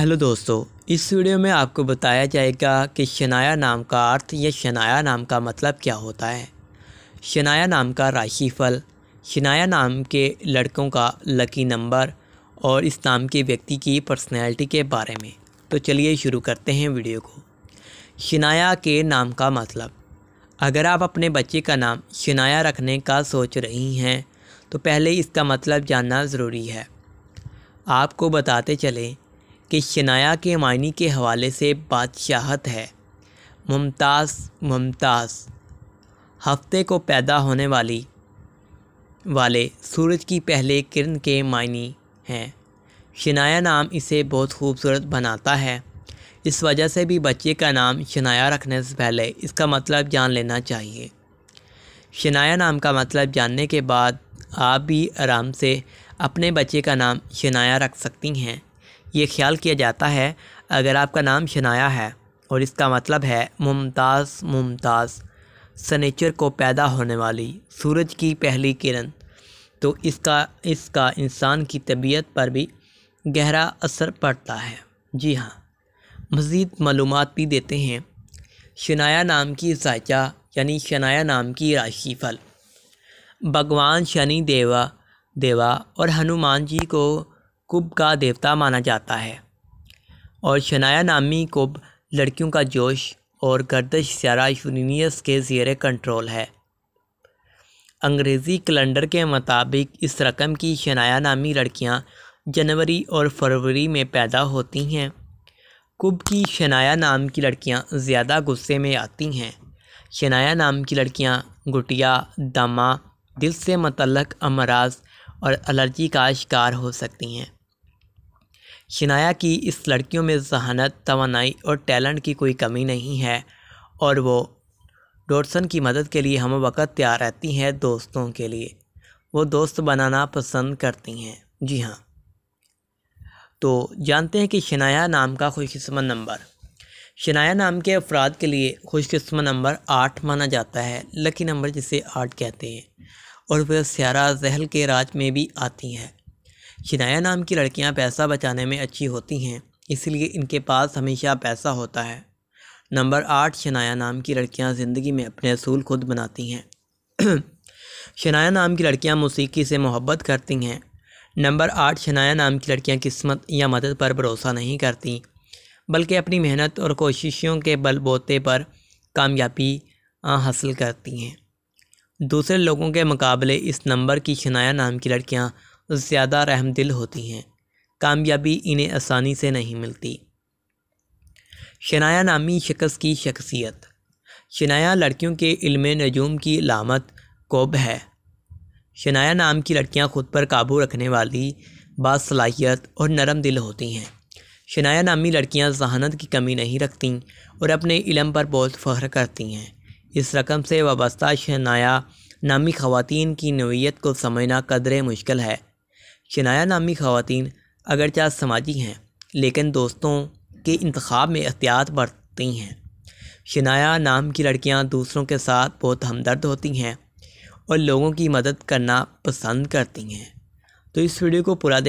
hello दोस्तों इस video में आपको बताया जाएगा कि शनाया नाम का अर्थ या शनाया नाम का मतलब क्या होता है शनाया नाम का राशिफल शनाया नाम के लड़कों का लकी नंबर और इस नाम के व्यक्ति की पर्सनैलिटी के बारे में तो चलिए शुरू करते हैं वीडियो को शनाया के नाम का मतलब अगर आप अपने बच्चे का नाम शनाया रखने का सोच रही हैं तो पहले इसका मतलब जानना ज़रूरी है आपको बताते चलें कि शनाया के मानी के हवाले से बादशाहत है मुमताज़ मुमताज़ हफ्ते को पैदा होने वाली वाले सूरज की पहले किरण के मानी हैं शनाया नाम इसे बहुत खूबसूरत बनाता है इस वजह से भी बच्चे का नाम शनाया रखने से पहले इसका मतलब जान लेना चाहिए शनाया नाम का मतलब जानने के बाद आप भी आराम से अपने बच्चे का नाम शनाया रख सकती हैं ये ख्याल किया जाता है अगर आपका नाम शनाया है और इसका मतलब है मुमताज़ मुमताज़ सनेचर को पैदा होने वाली सूरज की पहली किरण तो इसका इसका इंसान की तबीयत पर भी गहरा असर पड़ता है जी हाँ मज़ीद मालूम भी देते हैं शनाया नाम की जायचा यानी शनाया नाम की राशि फल भगवान शनि देवा देवा और हनुमान जी को कुब का देवता माना जाता है और शनाया नामी कुब लड़कियों का जोश और गर्दश सारा यूनियस के जेर कंट्रोल है अंग्रेज़ी कैलेंडर के मुताबिक इस रकम की शनाया नामी लड़कियां जनवरी और फरवरी में पैदा होती हैं कुब की शनाया नाम की लड़कियां ज़्यादा गुस्से में आती हैं शनाया नाम की लड़कियां गुटिया दमा दिल से मतलब अमराज और एलर्जी का शिकार हो सकती हैं शनाया की इस लड़कियों में जहानत तोानाई और टैलेंट की कोई कमी नहीं है और वो डोडसन की मदद के लिए हम वक़्त तैयार रहती हैं दोस्तों के लिए वो दोस्त बनाना पसंद करती हैं जी हाँ तो जानते हैं कि शनाया नाम का खुशकस्मत नंबर शनाया नाम के अफराद के लिए खुशकस्मत नंबर आठ माना जाता है लकी नंबर जिसे आठ कहते हैं और वह स्यारा जहल के राज में भी आती हैं शनाया नाम की लड़कियां पैसा बचाने में अच्छी होती हैं इसलिए इनके पास हमेशा पैसा होता है नंबर आठ शनाया नाम की लड़कियां ज़िंदगी में अपने असूल खुद बनाती हैं शनाया नाम की लड़कियां मौसीकी से मोहब्बत करती हैं नंबर आठ शनाया नाम की लड़कियाँ किस्मत या मदद पर भरोसा नहीं करती बल्कि अपनी मेहनत और कोशिशों के बलबोते पर कामयाबी हासिल करती हैं दूसरे लोगों के मुकाबले इस नंबर की शनाया नाम की लड़कियां ज़्यादा रहम दिल होती हैं कामयाबी इन्हें आसानी से नहीं मिलती शनाया नामी शख्स की शख्सियत शनाया लड़कियों के इल्म नजूम की लामत कोब है शनाया नाम की लड़कियां खुद पर काबू रखने वाली बासलाहियत और नरम दिल होती हैं शनाया नामी लड़कियां जहानत की कमी नहीं रखती और अपने इलम पर बहुत फ़ख्र करती हैं इस रकम से वाबस्ता शनाया नामी ख़वान की नवीयत को समझना कदर मुश्किल है शनाया नामी खातन अगरचा समाजी हैं लेकिन दोस्तों के इंतखब में एहतियात बरतती हैं शनाया नाम की लड़कियाँ दूसरों के साथ बहुत हमदर्द होती हैं और लोगों की मदद करना पसंद करती हैं तो इस वीडियो को पूरा देख